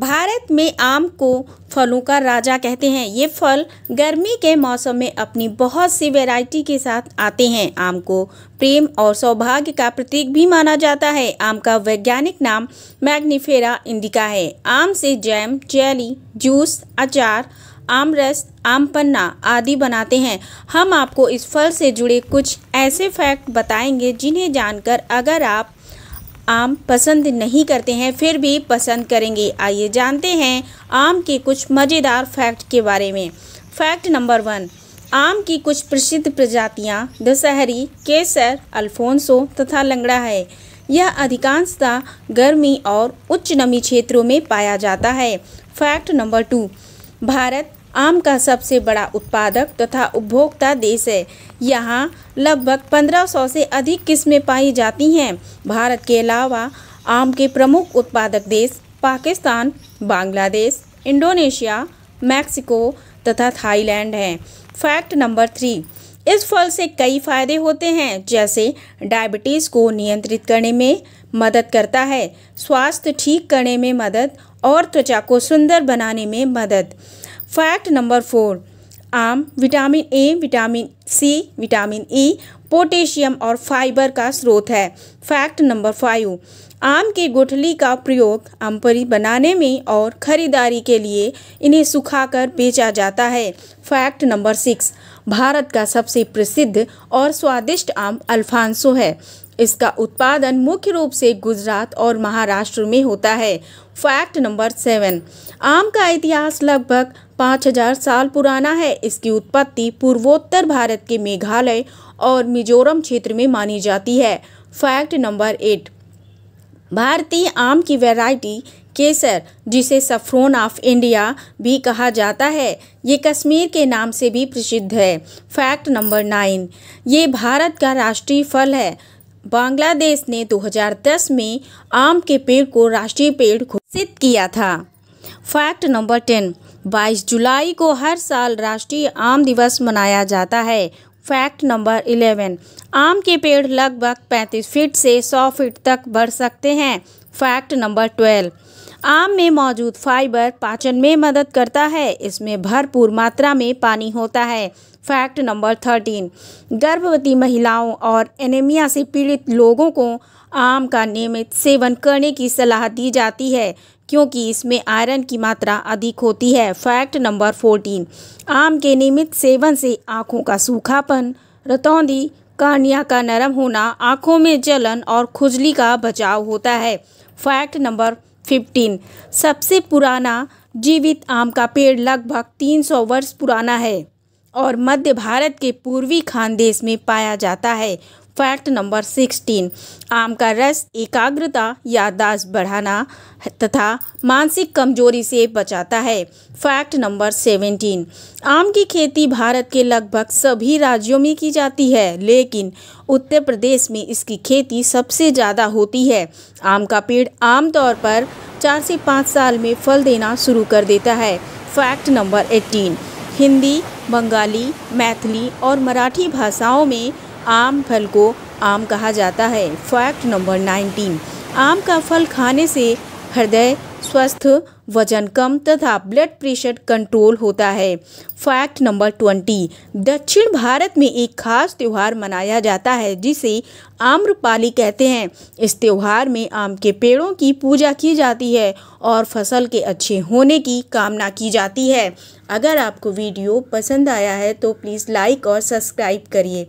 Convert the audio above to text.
भारत में आम को फलों का राजा कहते हैं ये फल गर्मी के मौसम में अपनी बहुत सी वैरायटी के साथ आते हैं आम को प्रेम और सौभाग्य का प्रतीक भी माना जाता है आम का वैज्ञानिक नाम मैग्नीफेरा इंडिका है आम से जैम जेली जूस अचार आम रस आम पन्ना आदि बनाते हैं हम आपको इस फल से जुड़े कुछ ऐसे फैक्ट बताएंगे जिन्हें जानकर अगर आप आम पसंद नहीं करते हैं फिर भी पसंद करेंगे आइए जानते हैं आम के कुछ मज़ेदार फैक्ट के बारे में फैक्ट नंबर वन आम की कुछ प्रसिद्ध प्रजातियां दशहरी केसर अल्फोंसो तथा लंगड़ा है यह अधिकांशतः गर्मी और उच्च नमी क्षेत्रों में पाया जाता है फैक्ट नंबर टू भारत आम का सबसे बड़ा उत्पादक तथा उपभोक्ता देश है यहाँ लगभग 1500 से अधिक किस्में पाई जाती हैं भारत के अलावा आम के प्रमुख उत्पादक देश पाकिस्तान बांग्लादेश इंडोनेशिया मैक्सिको तथा थाईलैंड हैं फैक्ट नंबर थ्री इस फल से कई फायदे होते हैं जैसे डायबिटीज़ को नियंत्रित करने में मदद करता है स्वास्थ्य ठीक करने में मदद और त्वचा को सुंदर बनाने में मदद फैक्ट नंबर फोर आम vitamin A vitamin C vitamin E e, potassium और फाइबर का स्रोत है फैक्ट नंबर फाइव आम के गुठली का प्रयोग अम्परी बनाने में और खरीदारी के लिए इन्हें सुखाकर बेचा जाता है फैक्ट नंबर सिक्स भारत का सबसे प्रसिद्ध और स्वादिष्ट आम अल्फांसो है इसका उत्पादन मुख्य रूप से गुजरात और महाराष्ट्र में होता है फैक्ट नंबर सेवन आम का इतिहास लगभग 5000 साल पुराना है इसकी उत्पत्ति पूर्वोत्तर भारत के मेघालय और मिजोरम क्षेत्र में मानी जाती है फैक्ट नंबर एट भारतीय आम की वैरायटी केसर जिसे सफ्रोन ऑफ इंडिया भी कहा जाता है ये कश्मीर के नाम से भी प्रसिद्ध है फैक्ट नंबर नाइन ये भारत का राष्ट्रीय फल है बांग्लादेश ने 2010 में आम के पेड़ को राष्ट्रीय पेड़ घोषित किया था फैक्ट नंबर टेन 22 जुलाई को हर साल राष्ट्रीय आम दिवस मनाया जाता है फैक्ट नंबर 11 आम के पेड़ लगभग 35 फीट से 100 फीट तक बढ़ सकते हैं फैक्ट नंबर ट्वेल्व आम में मौजूद फाइबर पाचन में मदद करता है इसमें भरपूर मात्रा में पानी होता है फैक्ट नंबर थर्टीन गर्भवती महिलाओं और एनेमिया से पीड़ित लोगों को आम का नियमित सेवन करने की सलाह दी जाती है क्योंकि इसमें आयरन की मात्रा अधिक होती है फैक्ट नंबर फोर्टीन आम के नियमित सेवन से आँखों का सूखापन रतौंदी कर्निया का नरम होना आँखों में जलन और खुजली का बचाव होता है फैक्ट नंबर 15 सबसे पुराना जीवित आम का पेड़ लगभग 300 वर्ष पुराना है और मध्य भारत के पूर्वी खानदेश में पाया जाता है फैक्ट नंबर सिक्सटीन आम का रस एकाग्रता याददाश्त बढ़ाना तथा मानसिक कमजोरी से बचाता है फैक्ट नंबर सेवेंटीन आम की खेती भारत के लगभग सभी राज्यों में की जाती है लेकिन उत्तर प्रदेश में इसकी खेती सबसे ज़्यादा होती है आम का पेड़ आमतौर पर चार से पाँच साल में फल देना शुरू कर देता है fact number eighteen Hindi Bengali Maithili और मराठी भाषाओं में आम फल को आम कहा जाता है फैक्ट नंबर नाइनटीन आम का फल खाने से हृदय स्वस्थ वजन कम तथा ब्लड प्रेशर कंट्रोल होता है फैक्ट नंबर ट्वेंटी दक्षिण भारत में एक खास त्यौहार मनाया जाता है जिसे आम्रपाली कहते हैं इस त्यौहार में आम के पेड़ों की पूजा की जाती है और फसल के अच्छे होने की कामना की जाती है अगर आपको वीडियो पसंद आया है तो प्लीज़ लाइक और सब्सक्राइब करिए